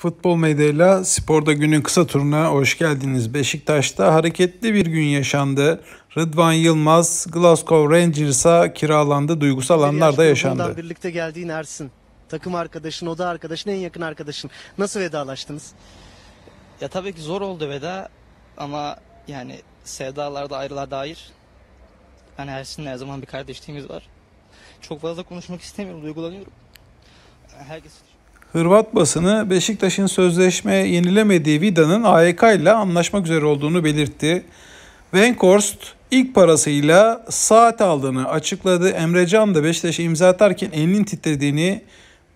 Futbol medyayla sporda günün kısa turuna hoş geldiniz. Beşiktaş'ta hareketli bir gün yaşandı. Rıdvan Yılmaz Glasgow Rangers'a kiralandı. Duygusal anlar da yaşandı. Birlikte geldiğin Ersin. Takım arkadaşın, oda arkadaşın, en yakın arkadaşın. Nasıl vedalaştınız? Ya tabii ki zor oldu veda ama yani sevdalarda ayrılar dair. Hani Ersin'le her zaman bir kardeşliğimiz var. Çok fazla konuşmak istemiyorum, duygulanıyorum. Herkes Hırvat basını Beşiktaş'ın sözleşme yenilemediği Vida'nın AYK ile anlaşmak üzere olduğunu belirtti. Wenkhorst ilk parasıyla saat aldığını açıkladı. Emre Can da Beşiktaş'a imza atarken elinin titrediğini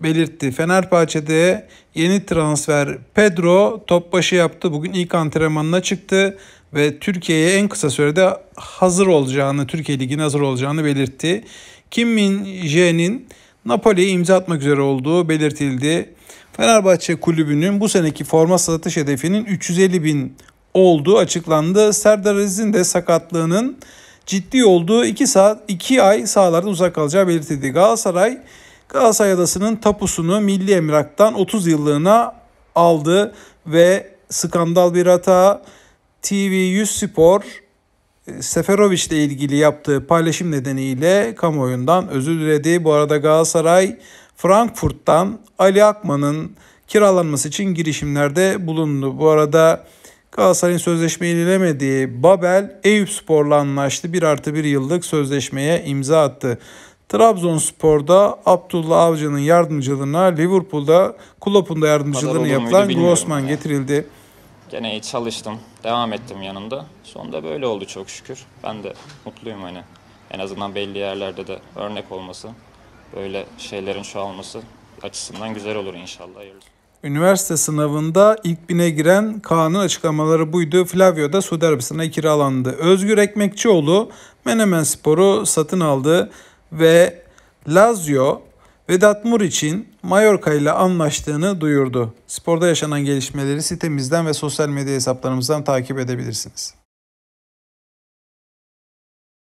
belirtti. Fenerbahçe'de yeni transfer Pedro topbaşı yaptı. Bugün ilk antrenmanına çıktı ve Türkiye'ye en kısa sürede hazır olacağını, Türkiye Ligi'ne hazır olacağını belirtti. Kim Min Jae'nin Napoli'ye imza atmak üzere olduğu belirtildi. Fenerbahçe kulübünün bu seneki forma satış hedefinin 350 bin olduğu açıklandı. Serdar Aziz'in de sakatlığının ciddi olduğu 2 saat 2 ay sahalardan uzak kalacağı belirtildi. Galatasaray Galatasaray Adası'nın tapusunu Milli Emiraktan 30 yıllığına aldı ve skandal bir hata TV100 Spor Seferovic ile ilgili yaptığı paylaşım nedeniyle kamuoyundan özür diledi. Bu arada Galatasaray Frankfurt'tan Ali Akman'ın kiralanması için girişimlerde bulundu. Bu arada Galatasaray'ın sözleşme ilerlemediği Babel Eyüp Spor'la anlaştı. 1 artı 1 yıllık sözleşmeye imza attı. Trabzonspor'da Abdullah Avcı'nın yardımcılığına Liverpool'da Klopp'un da yardımcılığına yapılan Grossman ya. getirildi gene çalıştım. Devam ettim yanımda. Sonunda böyle oldu çok şükür. Ben de mutluyum hani. En azından belli yerlerde de örnek olması, böyle şeylerin çoğalması açısından güzel olur inşallah. Hayırlısı. Üniversite sınavında ilk bine giren Kaan'ın açıklamaları buydu. Flavio da Suudi Arabistan'a kiralandı. Özgür Ekmekçioğlu Menemen Spor'u satın aldı ve Lazio Vedat Mur için Mallorca ile anlaştığını duyurdu. Sporda yaşanan gelişmeleri sitemizden ve sosyal medya hesaplarımızdan takip edebilirsiniz.